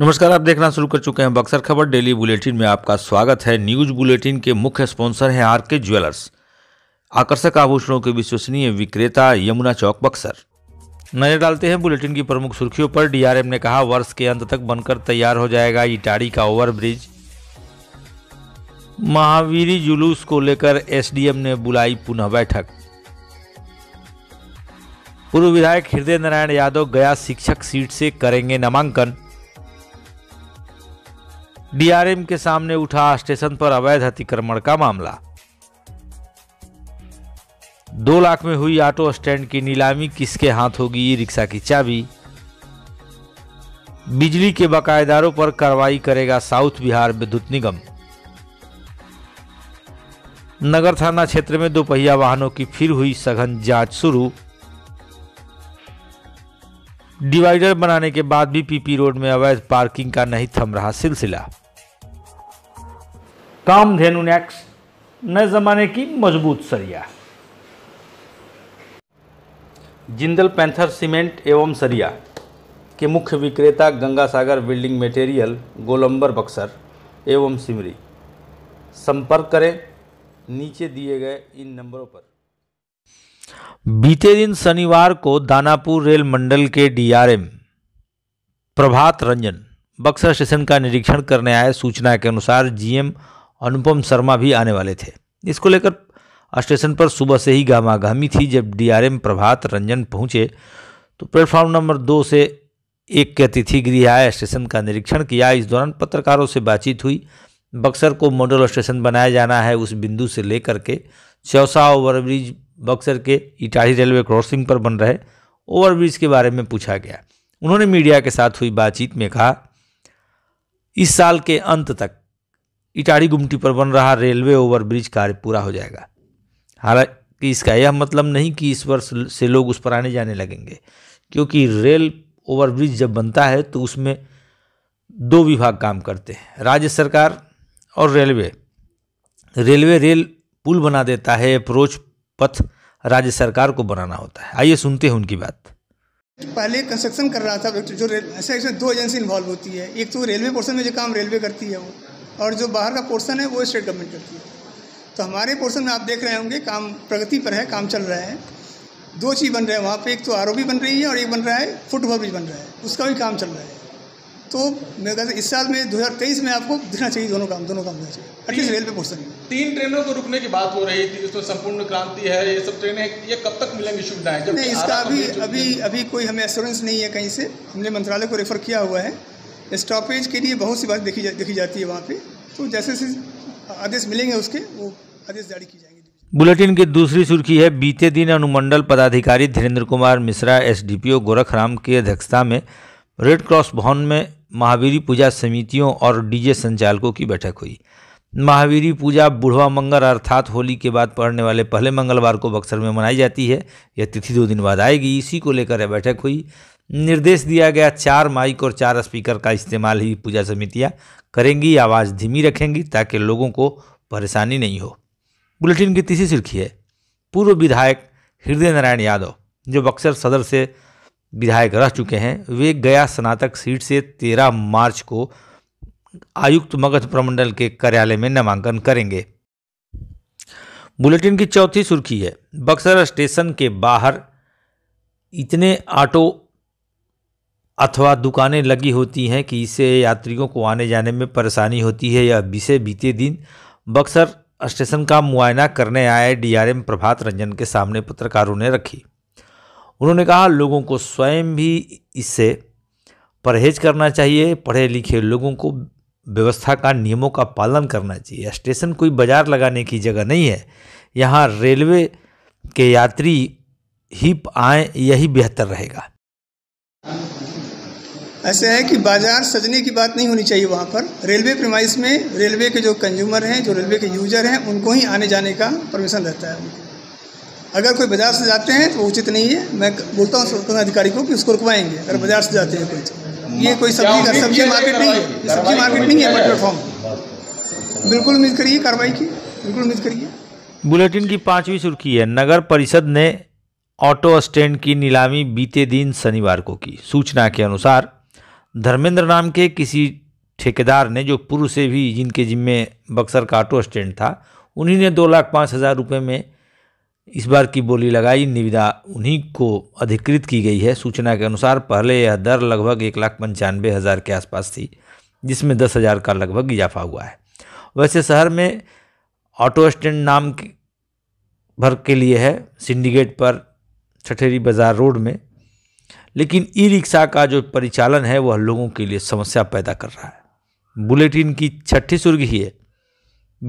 नमस्कार आप देखना शुरू कर चुके हैं बक्सर खबर डेली बुलेटिन में आपका स्वागत है न्यूज बुलेटिन के मुख्य स्पॉन्सर हैं आर के ज्वेलर्स आकर्षक आभूषणों के विश्वसनीय विक्रेता यमुना चौक बक्सर नजर डालते हैं बुलेटिन की प्रमुख सुर्खियों पर डीआरएम ने कहा वर्ष के अंत तक बनकर तैयार हो जाएगा इटाड़ी का ओवरब्रिज महावीरी जुलूस को लेकर एसडीएम ने बुलाई पुनः बैठक पूर्व विधायक हृदय नारायण यादव गया शिक्षक सीट से करेंगे नामांकन डीआरएम के सामने उठा स्टेशन पर अवैध अतिक्रमण का मामला दो लाख में हुई ऑटो स्टैंड की नीलामी किसके हाथ होगी रिक्शा की चाबी बिजली के बकायेदारों पर कार्रवाई करेगा साउथ बिहार विद्युत निगम नगर थाना क्षेत्र में दोपहिया वाहनों की फिर हुई सघन जांच शुरू डिवाइडर बनाने के बाद भी पीपी रोड में अवैध पार्किंग का नहीं थम रहा सिलसिला धेनु नेक्स नए ज़माने की मजबूत सरिया जिंदल पैंथर सीमेंट एवं सरिया के मुख्य विक्रेता गंगा सागर बिल्डिंग मटेरियल गोलंबर बक्सर एवं सिमरी संपर्क करें नीचे दिए गए इन नंबरों पर बीते दिन शनिवार को दानापुर रेल मंडल के डीआरएम प्रभात रंजन बक्सर स्टेशन का निरीक्षण करने आए सूचना के अनुसार जीएम अनुपम शर्मा भी आने वाले थे इसको लेकर स्टेशन पर सुबह से ही गामागामी थी जब डीआरएम प्रभात रंजन पहुंचे तो प्लेटफॉर्म नंबर दो से एक के अतिथि गृह आए स्टेशन का निरीक्षण किया इस दौरान पत्रकारों से बातचीत हुई बक्सर को मॉडल स्टेशन बनाया जाना है उस बिंदु से लेकर के चौसा ओवरब्रिज बक्सर के इटाही रेलवे क्रॉसिंग पर बन रहे ओवरब्रिज के बारे में पूछा गया उन्होंने मीडिया के साथ हुई बातचीत में कहा इस साल के अंत तक इटाड़ी गुमटी पर बन रहा रेलवे ओवरब्रिज कार्य पूरा हो जाएगा हालांकि इसका यह मतलब नहीं कि इस वर्ष से लोग उस पर आने जाने लगेंगे क्योंकि रेल ओवरब्रिज जब बनता है तो उसमें दो विभाग काम करते हैं राज्य सरकार और रेलवे रेलवे रेल पुल बना देता है अप्रोच पथ राज्य सरकार को बनाना होता है आइए सुनते हैं उनकी बात पहले कंस्ट्रक्शन कर रहा था जो रेल ऐसे दो एजेंसी इन्वॉल्व होती है एक तो रेलवे पोर्सन में जो काम रेलवे करती है वो और जो बाहर का पोर्सन है वो स्टेट गवर्नमेंट करती है तो हमारे पोर्सन में आप देख रहे होंगे काम प्रगति पर है काम चल रहा है दो चीज़ बन रहे हैं वहाँ पे एक तो आर बन रही है और एक बन रहा है फुटओवर ब्रिज बन रहा है उसका भी काम चल रहा है तो मैं कहता इस साल में दो में आपको दिखना चाहिए दोनों काम दोनों काम देना चाहिए एटलीस्ट रेलवे पोर्सन में तीन ट्रेनों को रुकने की बात हो रही थी उसमें संपूर्ण क्रांति है ये सब ट्रेनें ये कब तक मिलेंगी सुविधाएं नहीं इसका अभी अभी अभी कोई हमें एश्योरेंस नहीं है कहीं से हमने मंत्रालय को रेफर किया हुआ है स्टॉपेज के लिए बहुत सी बात देखी जा, देखी जाती है वहाँ पे तो जैसे जैसे आदेश मिलेंगे उसके वो आदेश जारी किए जाएंगे बुलेटिन की दूसरी सुर्खी है बीते दिन अनुमंडल पदाधिकारी धीरेन्द्र कुमार मिश्रा एसडीपीओ गोरखराम की अध्यक्षता में रेड क्रॉस भवन में महावीरी पूजा समितियों और डीजे संचालकों की बैठक हुई महावीरी पूजा बुढ़वा मंगल अर्थात होली के बाद पड़ने वाले पहले मंगलवार को बक्सर में मनाई जाती है यह तिथि दो दिन बाद आएगी इसी को लेकर यह बैठक हुई निर्देश दिया गया चार माइक और चार स्पीकर का इस्तेमाल ही पूजा समितियां करेंगी आवाज़ धीमी रखेंगी ताकि लोगों को परेशानी नहीं हो बुलेटिन की तीसरी सुर्खी है पूर्व विधायक हृदय नारायण यादव जो बक्सर सदर से विधायक रह चुके हैं वे गया स्नातक सीट से तेरह मार्च को आयुक्त मगध प्रमंडल के कार्यालय में नामांकन करेंगे बुलेटिन की चौथी सुर्खी है बक्सर स्टेशन के बाहर इतने ऑटो अथवा दुकानें लगी होती हैं कि इससे यात्रियों को आने जाने में परेशानी होती है यह विषय बीते दिन बक्सर स्टेशन का मुआयना करने आए डीआरएम प्रभात रंजन के सामने पत्रकारों ने रखी उन्होंने कहा लोगों को स्वयं भी इससे परहेज करना चाहिए पढ़े लिखे लोगों को व्यवस्था का नियमों का पालन करना चाहिए स्टेशन कोई बाज़ार लगाने की जगह नहीं है यहाँ रेलवे के यात्री ही आए यही बेहतर रहेगा ऐसे है कि बाज़ार सजने की बात नहीं होनी चाहिए वहाँ पर रेलवे प्रमाइस में रेलवे के जो कंज्यूमर हैं जो रेलवे के यूज़र हैं उनको ही आने जाने का परमिशन रहता है अगर कोई बाज़ार से जाते हैं तो उचित नहीं है मैं बोलता हूँ अधिकारी को कि उसको रुकवाएंगे अगर बाज़ार से जाते हैं कोई तो। ये कोई सब्जी का सब्जी मार्केट नहीं है सब्जी मार्केट नहीं है प्लेटफॉर्म बिल्कुल उम्मीद करिए कार्रवाई की बिल्कुल उम्मीद करिए बुलेटिन की पांचवी सुर्खी है नगर परिषद ने ऑटो स्टैंड की नीलामी बीते दिन शनिवार को की सूचना के अनुसार धर्मेंद्र नाम के किसी ठेकेदार ने जो पूर्व से भी जिनके जिम्मे बक्सर का ऑटो स्टैंड था उन्हीं ने दो लाख पाँच हज़ार रुपये में इस बार की बोली लगाई निविदा उन्हीं को अधिकृत की गई है सूचना के अनुसार पहले यह दर लगभग एक लाख पंचानवे हज़ार के आसपास थी जिसमें दस हज़ार का लगभग इजाफा हुआ है वैसे शहर में ऑटो स्टैंड नाम भर के लिए है सिंडिकेट पर छठेरी बाज़ार रोड में लेकिन ई रिक्शा का जो परिचालन है वह लोगों के लिए समस्या पैदा कर रहा है बुलेटिन की छठी सुर्खी है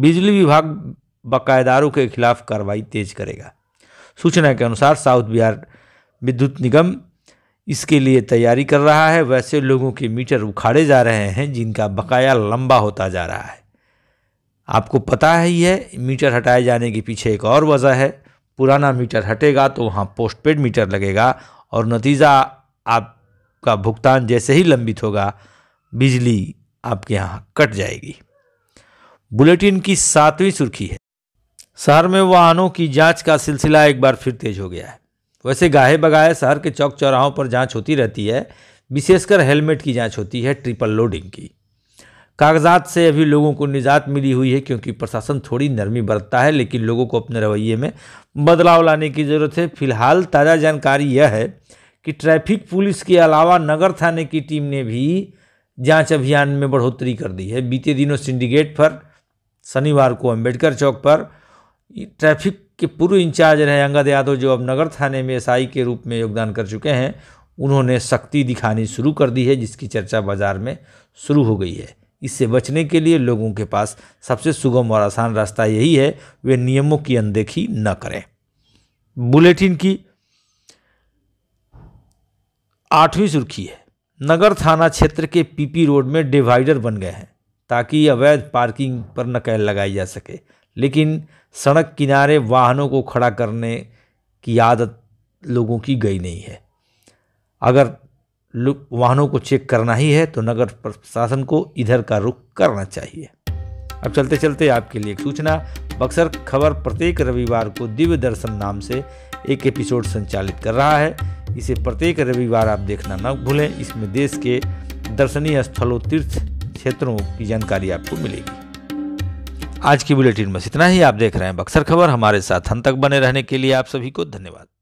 बिजली विभाग बकायेदारों के खिलाफ कार्रवाई तेज करेगा सूचना के अनुसार साउथ बिहार विद्युत निगम इसके लिए तैयारी कर रहा है वैसे लोगों के मीटर उखाड़े जा रहे हैं जिनका बकाया लंबा होता जा रहा है आपको पता है ही है मीटर हटाए जाने के पीछे एक और वजह है पुराना मीटर हटेगा तो वहाँ पोस्टपेड मीटर लगेगा और नतीजा आपका भुगतान जैसे ही लंबित होगा बिजली आपके यहाँ कट जाएगी बुलेटिन की सातवीं सुर्खी है शहर में वाहनों की जांच का सिलसिला एक बार फिर तेज हो गया है वैसे गाहे बगाहे शहर के चौक चौराहों पर जांच होती रहती है विशेषकर हेलमेट की जांच होती है ट्रिपल लोडिंग की कागजात से अभी लोगों को निजात मिली हुई है क्योंकि प्रशासन थोड़ी नरमी बरतता है लेकिन लोगों को अपने रवैये में बदलाव लाने की ज़रूरत है फिलहाल ताज़ा जानकारी यह है कि ट्रैफिक पुलिस के अलावा नगर थाने की टीम ने भी जांच अभियान में बढ़ोतरी कर दी है बीते दिनों सिंडिकेट पर शनिवार को अम्बेडकर चौक पर ट्रैफिक के पूर्व इंचार्ज रहे अंगद यादव जो अब नगर थाने में एसआई के रूप में योगदान कर चुके हैं उन्होंने सख्ती दिखानी शुरू कर दी है जिसकी चर्चा बाजार में शुरू हो गई है इससे बचने के लिए लोगों के पास सबसे सुगम और आसान रास्ता यही है वे नियमों की अनदेखी न करें बुलेटिन की आठवीं सुर्खी है नगर थाना क्षेत्र के पीपी रोड में डिवाइडर बन गए हैं ताकि अवैध पार्किंग पर नकेल लगाई जा सके लेकिन सड़क किनारे वाहनों को खड़ा करने की आदत लोगों की गई नहीं है अगर वाहनों को चेक करना ही है तो नगर प्रशासन को इधर का रुख करना चाहिए अब चलते चलते आपके लिए एक सूचना बक्सर खबर प्रत्येक रविवार को दिव्य दर्शन नाम से एक एपिसोड संचालित कर रहा है इसे प्रत्येक रविवार आप देखना न भूलें इसमें देश के दर्शनीय स्थलों तीर्थ क्षेत्रों की जानकारी आपको मिलेगी आज की बुलेटिन बस इतना ही आप देख रहे हैं बक्सर खबर हमारे साथ हम तक बने रहने के लिए आप सभी को धन्यवाद